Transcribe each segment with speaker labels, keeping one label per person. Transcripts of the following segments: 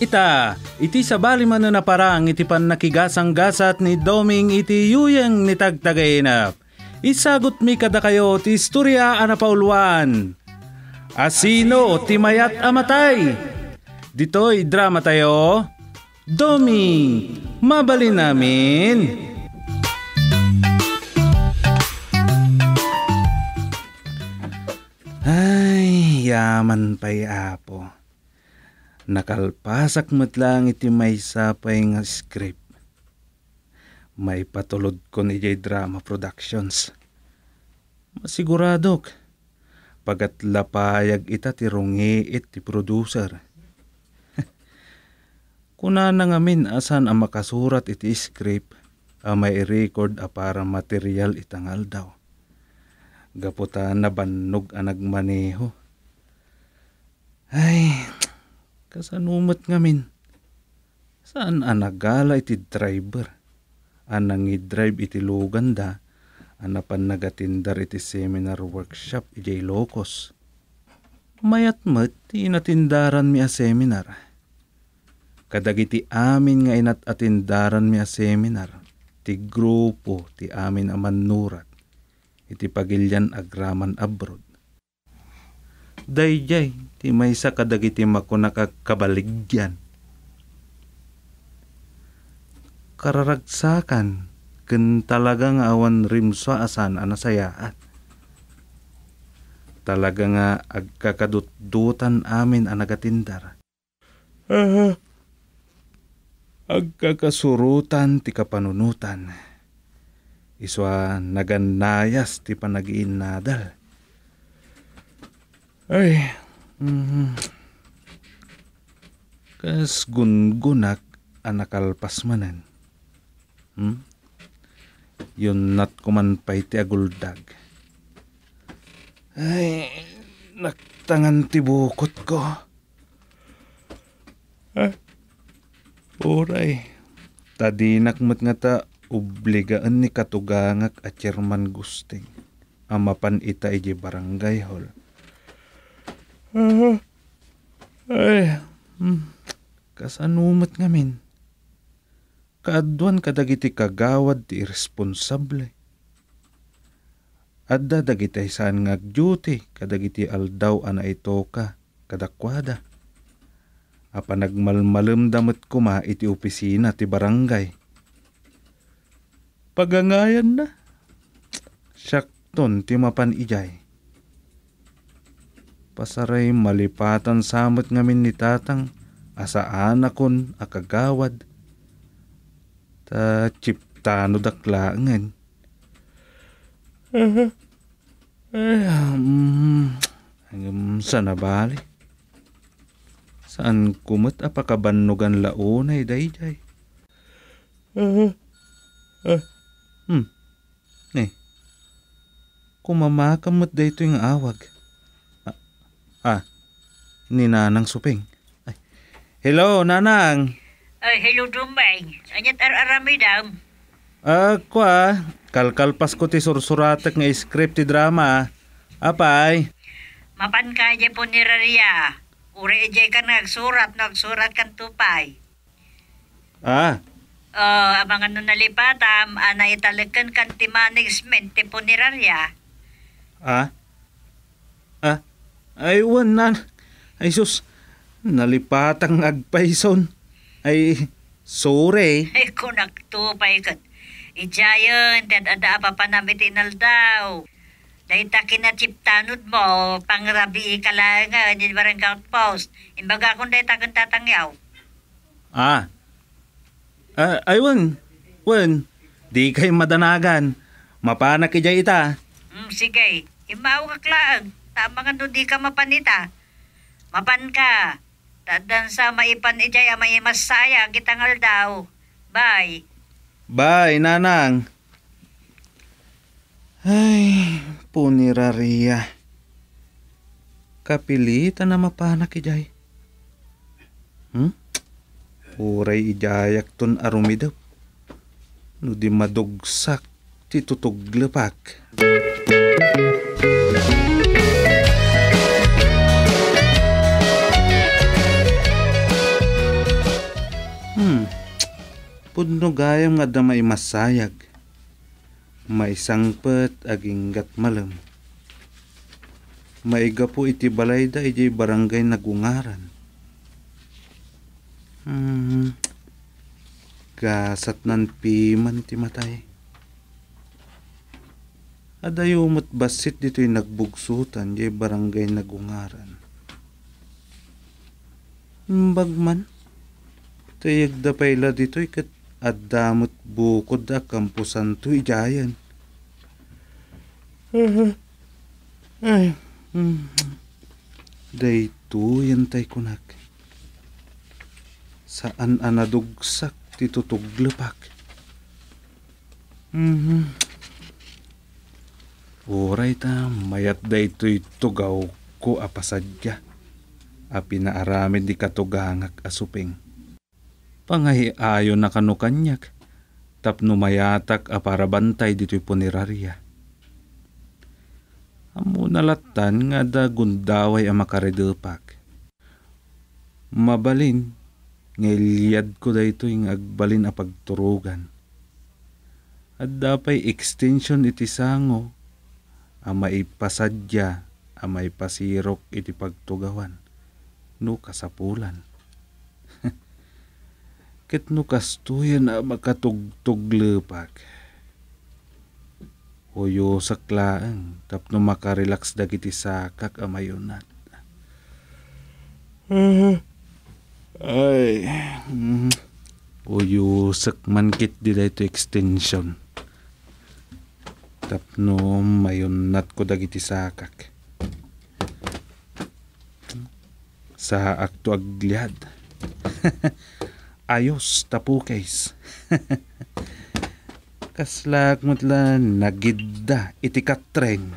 Speaker 1: Ita, iti sabali man na parang iti pan nakigasang gasat ni Doming iti yuyang ni tagtagaynap. Isagot mi kada kayo ti istorya anapauluan. Asino ti mayat amatay? Ditoy drama tayo. Doming, mabali namin. Ay, yaman pa'y apo. Nakalpasak matlang iti may sapay nga script. May patulod ko ni J Drama Productions. Masiguradok. Pagat lapayag ita ti rungiit ti producer. Kuna na min asan ang makasurat iti script a ah, may record a ah, para material itangal daw. Gaputa na bannog ang nagmaneho. Ay, Kasanumot ngamin. Saan anagala iti driver? Anang i-drive iti Luganda, anapan nagatindar iti seminar workshop iti locos. Mayat mat, inatindaran mi a seminar. Kadagiti amin nga inat atindaran mi a seminar. Ti grupo ti amin aman nurat. Iti pagilyan agraman abroad Dayjay, ti maysa kadagiti mako nakakabaligyan. Kararagsakan, ken talagang awan rimsa asan anasayaat. Talaga nga agkakadutdutan amin anagatindar. Uh, agkakasurutan ti kapanunutan. Iswa nagannayas ti panagiin nadal ay. Mm. Kas gungunak anakalpas manan. Hmm? Yun nat kuman pay ti aguldag. Ay, naktangan ti bukot ko. Ah, oray. Tadi nakmat nga ta obligaan ni katugangak at chairman gusting. Amapan ita iji barangay hall Uh, ay, hmm, kasanumat nga men. Kaadwan kadagiti kagawad ti irresponsable. Adda dagiti saan nga duty kadagiti aldaw ana ito ka kadakwada. Apa nagmalmalem damat kuma iti opisina ti barangay. Pagangayan na. Syak ton ti mapan ijay Pasaray malipatan samot ngamin ni tatang asaan akon akagawad. Ta chiptano daklaangan. Uh-huh. Ay, um, mm, um, sana bali. Saan kumot apakabannugan launay dayjay. Uh, uh, hmm. Eh. Kumamakamot dito yung awag. Ah, ni Nanang Suping. Ay. Hello, Nanang.
Speaker 2: Ay, hello, Dumbay. Anyat ar-arami daw.
Speaker 1: Ah, kwa, kalkalpas ko ti sursuratak nga script ti drama. Apay.
Speaker 2: Mapan ka po ni Raria. Uri je ka nagsurat, nagsurat kan tupay. Ah, Oh, abang ano nalipatam, ana italakan kan ti management ti punerarya.
Speaker 1: Ah? Ah? Ay wan na. Ay sus, nalipat ang agpaison. Ay, sore.
Speaker 2: Ay kunagtupay kat. Ijayon, dad ada pa panamit inal daw. Daitakin na chiptanod mo, pangrabi ikala nga, di barang outpost. Imbaga kung daitakin tatangyaw.
Speaker 1: Ah. Uh, ay, wan. Wan, di kay madanagan. Mapanak ija ita.
Speaker 2: Mm, sige, imaw ka klaan. Tama nga di ka mapanita. Mapan ka. Dadan sa maipan ijay ama ah, imasaya gitangal daw. Bye.
Speaker 1: Bye, nanang. Ay, puniraria. Kapilitan na mapanak ijay. Hmm? Uray ijayak ton arumi daw. No madugsak, titutuglepak. Music Kudno gayam nga damay masayag. May Maisangpet aginggat malam. Maiga po iti balay da iti barangay nagungaran. Hmm. Gasat nan piman ti matay. Adayo mo't dito'y nagbugsutan di barangay nagungaran. Bagman, tayag da payla dito'y kat at damot bukod a kampusan to ijayan. Ay, eh, eh, eh. dayto yantay kunak. Saan anadugsak titutuglepak. Mm-hmm. Uray ta, mayat daytoy tugaw ko apasadya. Apinaaramid di katugangak asuping pangahiayon na kano kanyak, tapno mayatak a parabantay dito'y punerarya. Amo nalatan nga da gundaway a makaredupak. Mabalin, nga iliyad ko dayto yung agbalin a pagturugan. At dapay extension iti sango, a maipasadya, a maipasirok iti pagtugawan, no kasapulan. Ket no kastuyan na makatugtog lepak. Hoyo saklaan, tapno makarelax dagiti sakak amayunat. uh Ay. Mm. Uyo sakman kit di dito extension. Tapno mayon nat ko dagiti sakak. Sa akto agliad. ayos tapo case. Kaslag mutla nagidda itikat tren.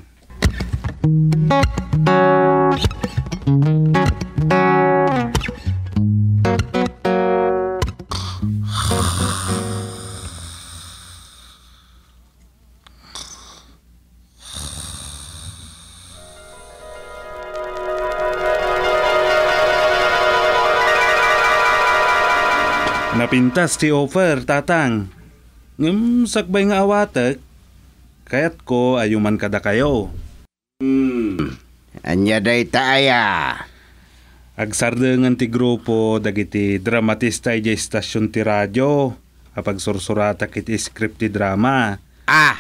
Speaker 1: Untas ti offer, tatang. Ngem, sakbay nga awatek. Kayat ko ayuman kada kayo. Hmm, anya day taaya. Agsarengan ti grupo dagiti dramatista ijay stasyon ti radyo. Apag sursurata kiti script ti drama. Ah!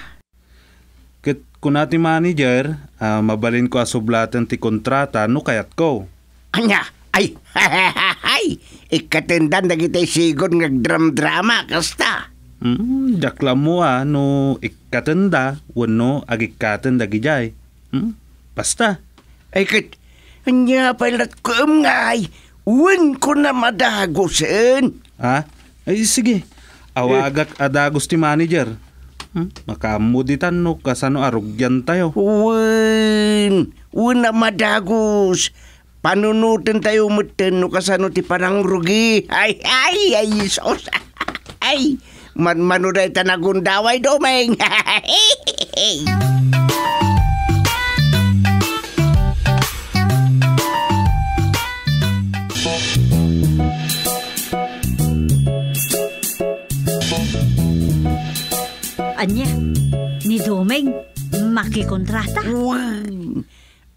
Speaker 1: Kit kuna ti manager, uh, mabalin ko asublatan ti kontrata no kayat ko.
Speaker 3: Anya! Ay! day. Ikatindan na kita sigon ng drama kasta.
Speaker 1: Hmm, dakla mo ah, no ikatanda, wano agikatanda gijay. Hmm, basta. Ay kat, anya palat ko um ngay, uwan ko na madagosin. Ha? Ay sige, awagak adagos ti manager. Hmm? Makamuditan
Speaker 3: no kasano arugyan tayo. Uwan, uwan na madagos. Panunutin tayo umutin no kasano ti rugi. Ay, ay, ay, Jesus. Ay, man manuday tanagundaway domeng.
Speaker 2: Anya, ni Domeng, makikontrata. Wow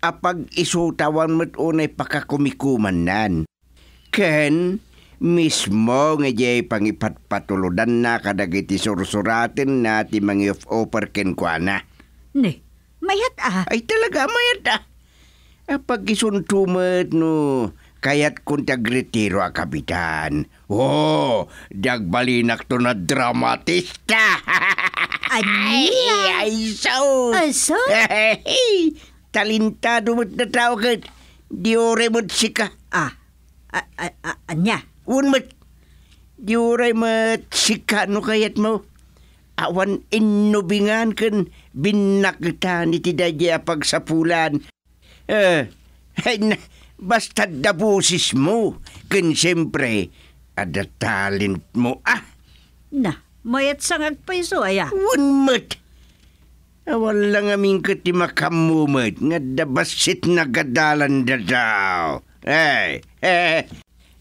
Speaker 3: apag isutawan met unay pakakumikuman nan. Ken, mismo nga jay pangipatpatuludan na kadagiti sursuratin na ti mangi offer ken kuana. Ne, mayat ah. Ay talaga mayat ah. Apag isuntumat no, kayat kung tagretiro a kapitan. Oh, dagbalinak to na dramatista. Ani? Ay, so. Aso? talintado mo't na tao mo't sika. Ah, a- a- a- anya? Un mo't, di mo't sika no kayat mo. Awan inubingan kan binakitan iti tidadya pagsapulan. Eh, ay na, basta dabusis mo. Kan siyempre, ada talent mo. Ah,
Speaker 2: Na, mayat sangag pa iso, aya. unmat.
Speaker 3: Wala lang ming kati makamumad nga dabasit na gadalan da daw. Ay, eh, eh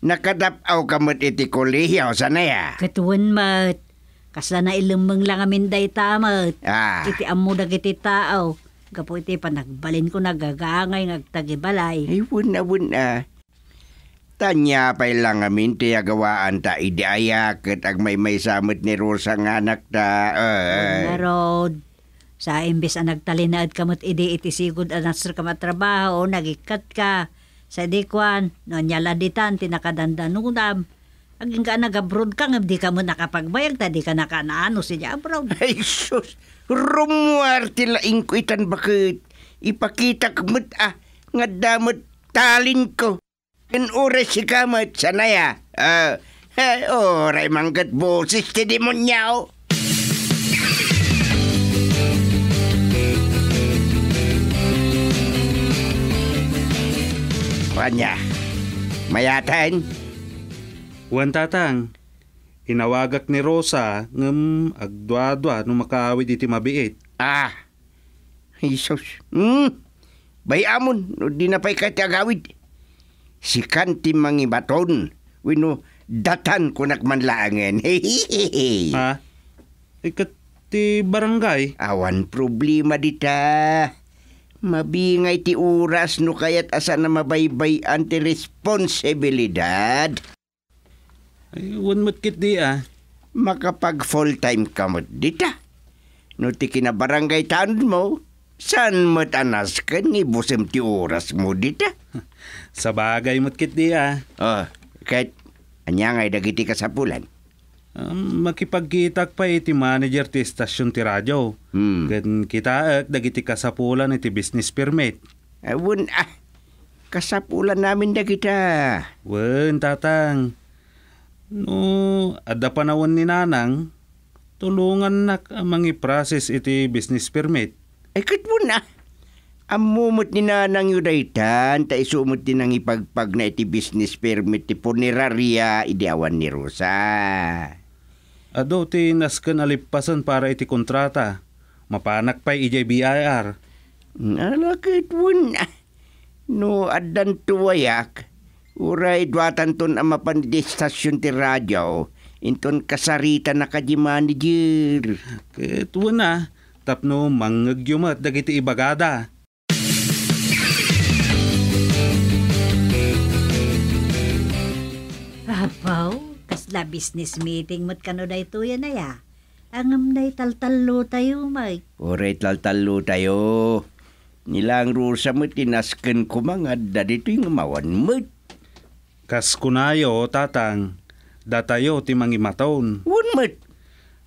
Speaker 3: nakadapaw kamot iti
Speaker 2: sana ya? Katuwan mat. Kasla na ilumang lang amin day tamat. Ah. Iti amudag iti tao. Kapo iti panagbalin ko nagagangay ngagtagibalay. Ay, wuna wuna.
Speaker 3: Tanya pa'y lang amin ti agawaan ta idiayak at ag may may samot ni Rosa nga anak ta. Uh,
Speaker 2: Narod. Sa imbes ang nagtalinaad kamot idi iti sigod ang nasur ka matrabaho o nagikat ka. Sa dikwan, no laditan, tinakadandanunam. Aging ka nag-abroad ka nga, di ka mo nakapagbayag, ta di ka nakanaano siya abroad. Ay, sus!
Speaker 3: Rumuarte laing ko bakit. Ipakita ko mo't ah, nga damot talin ko. In oras si kamot, sanaya. Ah, uh, eh, ray manggat boses, ti demonyaw. Ranya, mayatan. Wan tatang,
Speaker 1: inawagak ni Rosa ng agdwa-dwa nung makaawid iti mabiit.
Speaker 3: Ah, Jesus. Hmm, bayamon, no, di na pa'y katagawid. Si kanti mangi baton, wino datan ko nakmanlaangan. Hehehe. Ah, ha? Ikat ti barangay? Awan problema dita. Mabingay ti oras no kayat asa na mabaybay anti responsibilidad. Ay, wan matkit di ah. Makapag full time ka mo dita. No ti kinabarangay taon mo, saan mo tanas ka ni busem ti oras mo dita? Sa bagay kit di ah. Oh, kahit anyangay dagiti kasapulan
Speaker 1: um, makipagkitag pa iti eh, manager ti istasyon ti radyo. Hmm. Gan kita eh, dagiti kasapulan iti eh, business permit. Awun ah,
Speaker 3: kasapulan namin da kita. Wen tatang. No,
Speaker 1: ada panawan ni nanang, tulungan na mga process iti business permit. Ay, Ikat mo na.
Speaker 3: Amumot ni nanang yudaitan, ta isumot din ang ipagpag na iti business permit ti puneraria, idiawan ni Rosa. Ado ti nasken alipasan para iti kontrata. Mapanak pa'y ijay e BIR. Nalakit na. No addan tuwayak. Uray duwatan ton ang mapandistasyon ti radyo. Inton kasarita na kaji manager. Kit na. Tapno
Speaker 1: mangagyumat dagiti ibagada.
Speaker 2: Apaw la business meeting mo't kano da ito yan ya. Angam na italtalo tayo, may. Ore
Speaker 3: italtalo tayo. Nilang rusa mo tinasken ko mga dito yung mawan mo. Kas kunayo, tatang. Datayo ti
Speaker 1: mangimataon. Wan mo.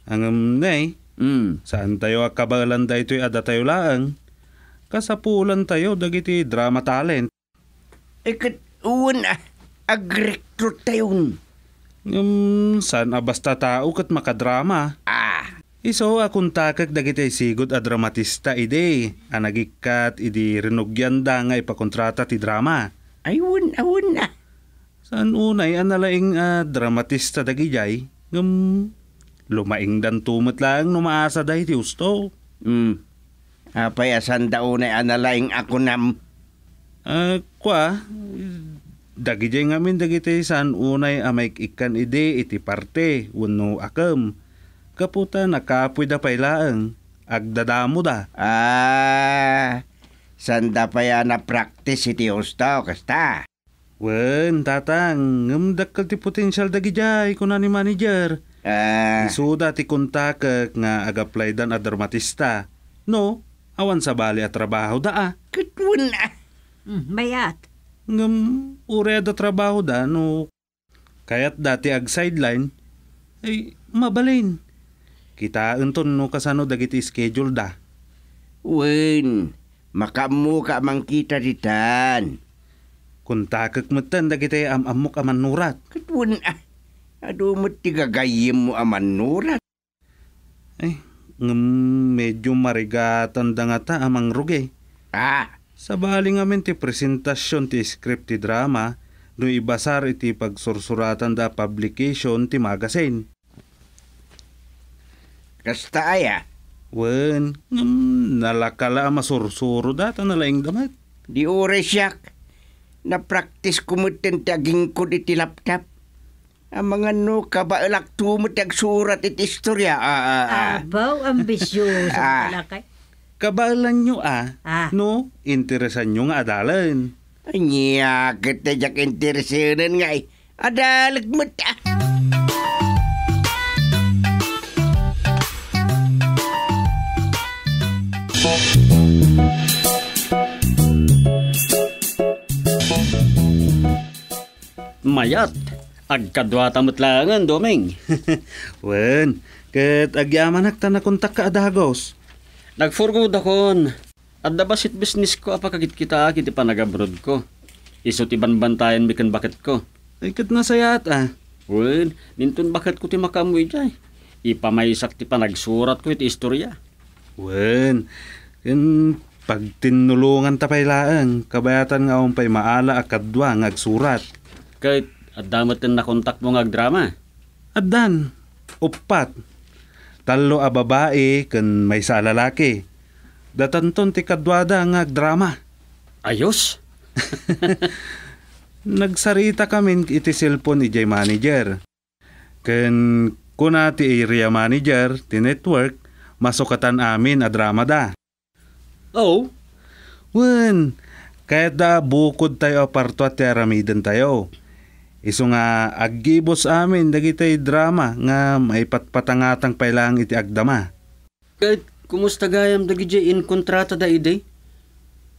Speaker 1: Angam na Mm. Saan tayo akabalan da ito'y ada tayo laang? Kasapulan tayo dagiti drama talent.
Speaker 3: Ikat uwan ah, agrektor tayon. Um,
Speaker 1: san a basta tao kat makadrama. Ah! Iso akong takak dagiti sigot a dramatista ide. Anagikat idi rinugyan da nga ipakontrata ti drama.
Speaker 3: Ay, awun na.
Speaker 1: Saan unay analaing uh, dramatista dagijay? Um, lumaing dan tumat lang numaasa dahi ti usto. Hmm. Apay asan daunay analaing ako nam. Ah, uh, kwa, Dagiti ngamin dagiti saan unay amay ikan ide iti parte wano akem Kaputa nakapoy da pailaang. Agdadamo
Speaker 3: da. Ah, sanda pa na practice iti usta o kasta. Wen, tatang, ngem ngamdakal ti potential dagi jay kuna ni
Speaker 1: manager. Ah. Isuda ti kontak nga agapply dan adermatista No, awan sa bali at trabaho da ah.
Speaker 2: Kutwala. Ah. Mm, bayat ngam
Speaker 1: da trabaho da no kayat dati ag sideline ay mabalin. Kita unton no kasano dagiti schedule da.
Speaker 3: Wen, makamu ka mangkita kita ditan. Kung takak matan dagiti am amok aman nurat. Katwin ah, adu matigagayim mo aman nurat.
Speaker 1: Ay, eh, ngam medyo marigatan da nga ta amang rugay Ah, sa baling nga ti presentasyon ti script ti drama, no ibasar iti pagsursuratan da publication ti magazine. Kasta aya? Wen,
Speaker 3: mm, nalakala masursuro data nalaing damat. Di oras yak. Na-practice kumutin ti aging ko iti laptop. Ang mga no, kabaalak tumutag surat iti istorya. Ah, ah, ah. Abaw, ambisyoso ah kabalan nyo ah, Ah. no, interesan nyo nga adalan. Anya, kita jak interesenan nga eh. Ada lagmat ah.
Speaker 4: Mayat, agkadwata tamot langan, Doming. Wen,
Speaker 1: ket agyamanak ta na kontak ka adagos.
Speaker 4: Nagfurgod akon. At da basit business ko apakagit kita kiti panagabrod ko. Iso ti banbantayan bikan bakit ko. Ikat na sayat ah. Well, nintun bakit ko ti makamuy jay. Ipamaysak ti panagsurat ko iti istorya.
Speaker 1: Well, kin pagtinulungan ta laang, kabayatan nga akong pay maala akadwa ngagsurat.
Speaker 4: Kahit at damat na kontak mo ngagdrama.
Speaker 1: Adan, upat, talo a babae kan may sa lalaki. Datanton ti kadwada nga drama. Ayos? Nagsarita kami iti cellphone ni Jay Manager. Ken kuna ti area manager, ti network, masukatan amin a drama da. Oh? Wen, kahit da bukod tayo aparto at ti aramidan tayo. Iso nga aggibos amin dagitay drama nga may maipatpatangatang pailang iti agdama.
Speaker 4: Kahit kumusta gayam dagiti in kontrata da ide?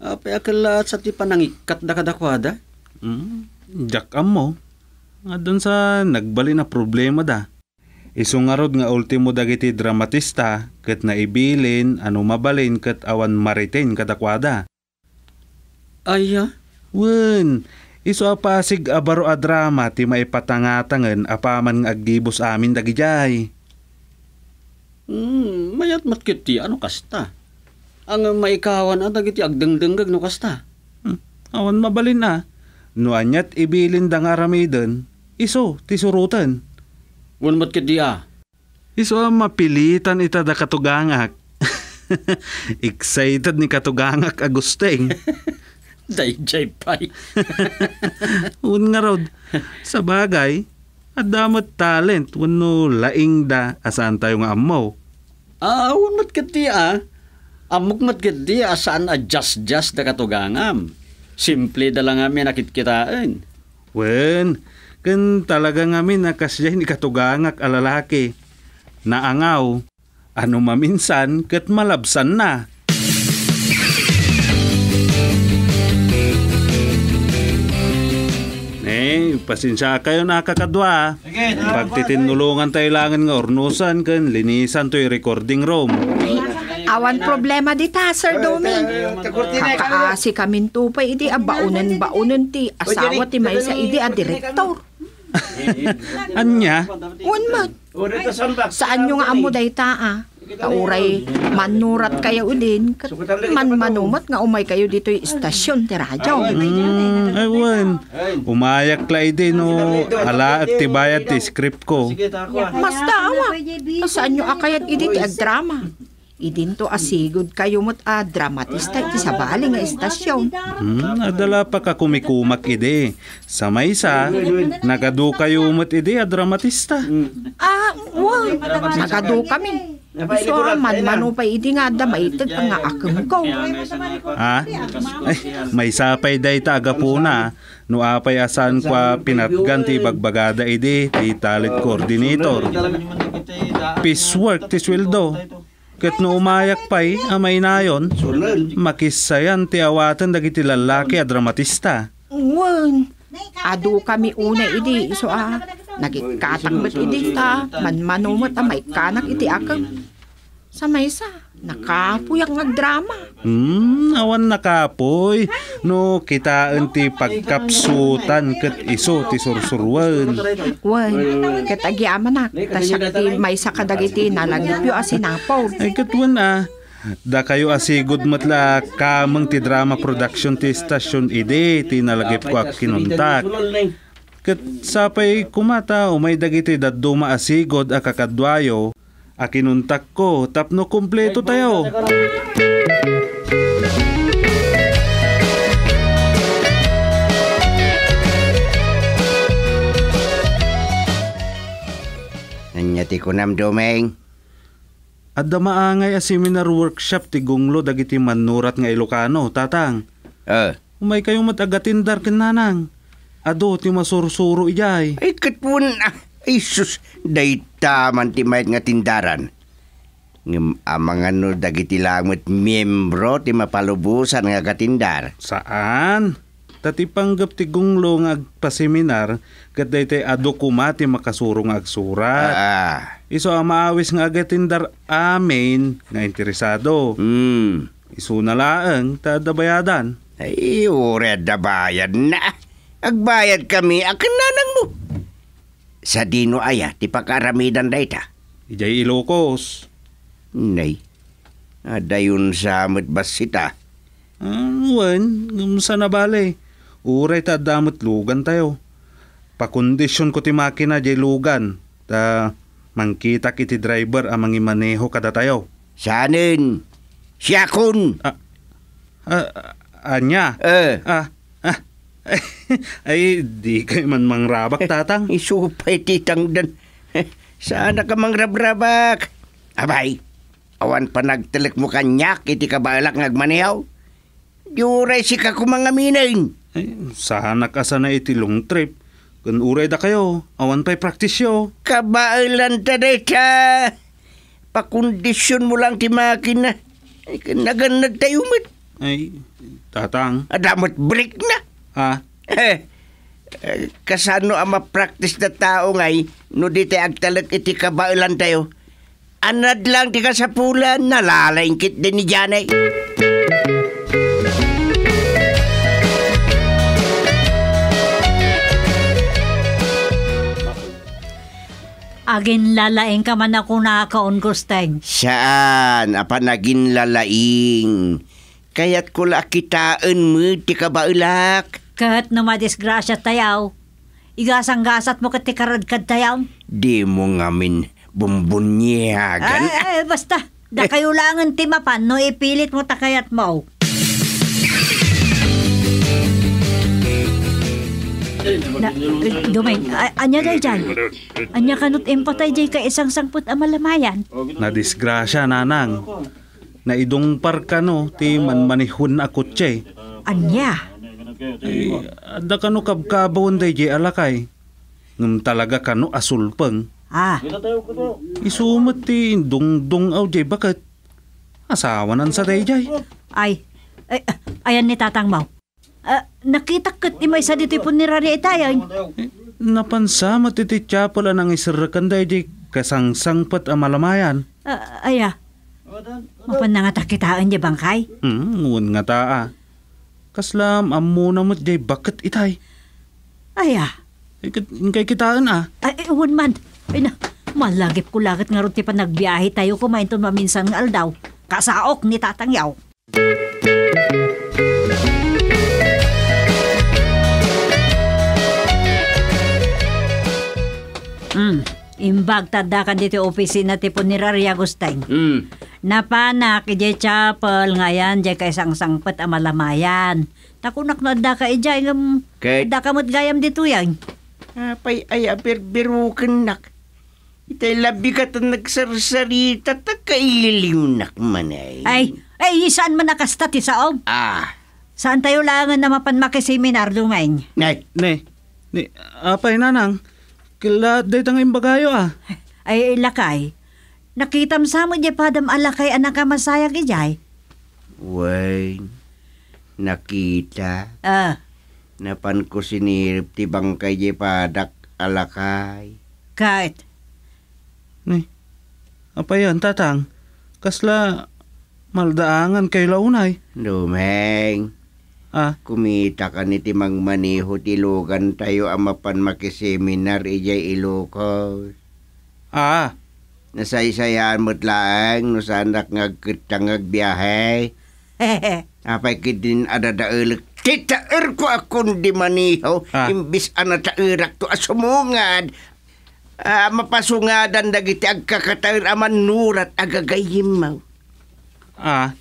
Speaker 4: Apay akala at sa ti panangikat da kadakwada?
Speaker 1: Mm, jakam mo. Adon sa nagbali na problema da. Isungarod nga ultimo dagiti dramatista ket naibilin ano mabalin ket awan maritain kadakwada. Aya? Wen, Iso apasig abaro a drama ti maipatangatangan apaman ng aggibos amin dagijay.
Speaker 4: Hmm, mayat matkit ti ano kasta. Ang maikawan at dagiti agdengdenggag no
Speaker 1: kasta. Hmm, awan mabalin na. Nuanyat ibilin dang aramidon, iso ti surutan. Wan matkit di ah. Iso mapilitan ita da katugangak. Excited ni katugangak Agusteng. Dayjay pay. Un nga rod. Sa bagay, adamat talent wano laing da asaan tayo nga amaw. Ah, uh, mat kati ah.
Speaker 4: Amok mat kati asaan adjust-just da katugangam. Simple da lang kami
Speaker 1: nakitkitaan. Wen, kan talaga ngamin nakasyahin ikatugangak alalaki. Naangaw, ano maminsan kat malabsan na. Eh, pasensya kayo nakakadwa. Sige, Pagtitinulungan tayo langan nga ornusan kan, linisan to yung recording room.
Speaker 5: Awan problema di ta, Sir Domi. Kakaasi kami tupay, idi abaunan ah, baunan ti asawa ti may sa idi a ah, direktor. Anya? Unmat. Saan nyo nga amo dayta ah? Kauray, manurat kayo ulin. Kat nga umay kayo dito'y yung istasyon, tirajaw. Mm,
Speaker 1: aywan. Umayak lay din o ala at tibayat ti script ko.
Speaker 5: Mas awa. Saan nyo akayat idi ti drama? Idinto asigod kayo mo't a ah, dramatista iti sa bali nga istasyon.
Speaker 1: Hmm, adala pa ka kumikumak ide. Sa may isa, nagadu kayo mo't ide a ah, dramatista.
Speaker 5: Ah, wow, nagadu kami. Abisuha man manupay iti nga ah, da maitag pa nga akong gaw. Ha?
Speaker 1: May sapay day taga po na. No apay asan kwa pinatgan ti eh. bagbagada idi ti talit ah, coordinator. Eh, Peace work ti sweldo. Ket no umayak pa'y eh, amay nayon, makisayan ti awatan dagiti lalaki a dramatista.
Speaker 5: Wen, adu kami una idi so a ah, Nagikatang bat iti ta, manmano mo ta may kanak iti akam. Sa may sa, nakapoy ang nagdrama.
Speaker 1: Hmm, awan nakapoy. No, kita ti pagkapsutan kat iso ti sursurwan.
Speaker 5: Uy, kat agyaman na, tasyak ti may sa kadagiti nalagipyo asinapaw. Ay katwan ah,
Speaker 1: Da kayo asigod matla kamang ti drama production ti station ide ti nalagip ko ak kinuntak. Ket sapay kumata o may dagiti daduma asigod a kakadwayo, a kinuntak ko tapno kumpleto tayo.
Speaker 3: Nanyati ko nam domeng. At damaangay a seminar workshop ti
Speaker 1: Gunglo dagiti manurat nga Ilocano, tatang. Uh. Umay kayong matagatin darkin
Speaker 3: nanang. Ado, ti masursuro ijay. Ay, katpun, ah, ay sus, dayta man ti mayat nga tindaran. Ng ah, mga no dagiti langot miyembro ti mapalubusan nga katindar. Saan? Tati
Speaker 1: ti gunglo nga agpaseminar kat tay ado kuma makasurong agsurat. Ah. Iso ang ah, maawis nga agatindar amin nga interesado. Hmm.
Speaker 3: Iso na laang tadabayadan. Ay, ure dabayan na. Agbayad kami, akin na nanang mo. Sa dino aya, ti pakaramidan da ita. Ijay Ilocos. Nay, adayon sa amat basita. Ah, wan,
Speaker 1: sa nabale. Uray ta damot lugan tayo. Pakondisyon ko ti makina jay lugan. Ta, mangkita kiti driver ang mga maneho kada tayo. Sanin, siyakon. Ah, ah, ah, anya? Eh. Ah,
Speaker 3: Ay, di kayo man mangrabak, tatang. Isupay, titang dan. Sana ka mangrabrabak. Abay, awan pa nagtalik mo kanyak, iti kabalak ngagmanihaw. Yuray si ka kumangaminain. Ay, sana
Speaker 1: ka sana iti long trip. Kun uray da kayo, awan pa'y practice yo.
Speaker 3: Kabailan ta deta. Pakondisyon mo lang ti makina. Ay, nagannag tayo mat. Ay, tatang. Adamat break na. Ha? Eh, eh, kasano ang mapraktis na tao ngay, no di te agtalag iti kabailan tayo. Anad lang di ka sa pula, nalalaingkit din ni Janay.
Speaker 2: Agin lalaing ka man ako nakakaon, Gusteng.
Speaker 3: Saan? Apa naging lalaing? Kaya't kula kitaan mo, di ka ba ulak?
Speaker 2: Kat na madisgrasya tayaw, igasang-gasat mo kat karadkad tayaw.
Speaker 3: Di mo ngamin bumbunyihagan.
Speaker 2: Ay, ay, basta, da eh. kayo langan timapan no ipilit mo takayat mo. Na, eh, Domain, anya day dyan. Anya kanot empatay jay ka isang sangput sangpot amalamayan.
Speaker 1: Nadisgrasya, nanang. Naidong parka no, ti manmanihun ako tse.
Speaker 2: Anya?
Speaker 1: Eh, ada kanu kabkabon day je alakai. Ngam talaga kanu asul pang. Ah. Isumat ti dungdung aw jay bakit. Asawa nan sa day
Speaker 2: Ay, ay, ayan ni Tatang Mau. Uh, nakita kat imay sa dito ipon ni Rari Itayang. Eh,
Speaker 1: napansa matititya pala ng isirakan day jay kasangsang pat amalamayan.
Speaker 2: Uh, eh, aya. Mapan nga takitaan di eh, bangkay?
Speaker 1: Hmm, ngun nga taa. Ah. Kaslam, amo namot jay bakat itay.
Speaker 2: Aya. Kay kitaan ah. Ay, ewan eh, man. Ay na, malagip ko lagat nga rin ti panagbiyahe tayo kumain to maminsan ng aldaw. Kasaok ni Tatangyaw. Mm. Imbag tadakan dito opisina ni Rari Agustin. Mm. Napana ki jay chapel ngayan jay kay sangsangpet amalamayan. Takunak na da ijay ng Okay. Da kamot gayam dito yan. Apay ay abirbir mo kanak. Itay labi ka ta nagsarsarita ta nak manay. Ay, ay saan man nakasta ti saom? Oh? Ah. Saan tayo langan na mapanmaki seminar dungain? Nay. Nay. Nay. Apay nanang. Kila dayta nga imbagayo ah. Ay, lakay. Nakitam sa mo di padam alakay ah, anak ah, ka masayang ijay.
Speaker 3: Way, nakita. Ah. Napan ko sinirip ti bangkay di padak alakay. Ah, Kahit. Ni, apa yan tatang? Kasla maldaangan
Speaker 1: kay launay.
Speaker 3: Dumeng. Ah, kumita ka ni timang ti tilugan tayo amapan makiseminar ijay Ilocos. Ah, nasaysayaan mo't laang no sanak ngagkit ngagbiyahe. Apay kidin adadaulak titaer ko akong di maniho ah. imbis anatairak to asumungad. Ah, mapasungadan dagiti agkakatair aman nurat agagayim Ah,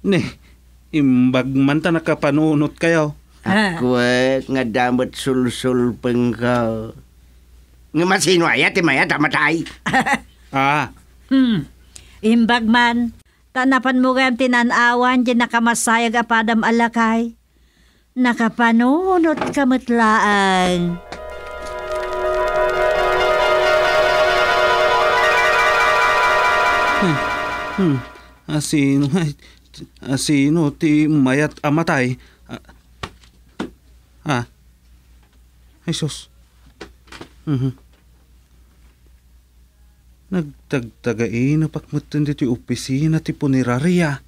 Speaker 3: ne ta nakapanunot kayo. Ah. Ako eh, nga damat sul-sul pang ka. Nga masino ayat, imaya tamatay. ah.
Speaker 2: Hmm. Imbag man, tanapan mo gayam tinanawan, di nakamasayag apadam alakay. Nakapanunot kamatlaan.
Speaker 1: Hmm. Hmm. Asin, ah, Ah, sino ti mayat amatay. Ah. Ay ah. ah. sus. Uh-huh. Mm-hmm. Nagtagtagain na pakmutan ti opisina ti punerarya.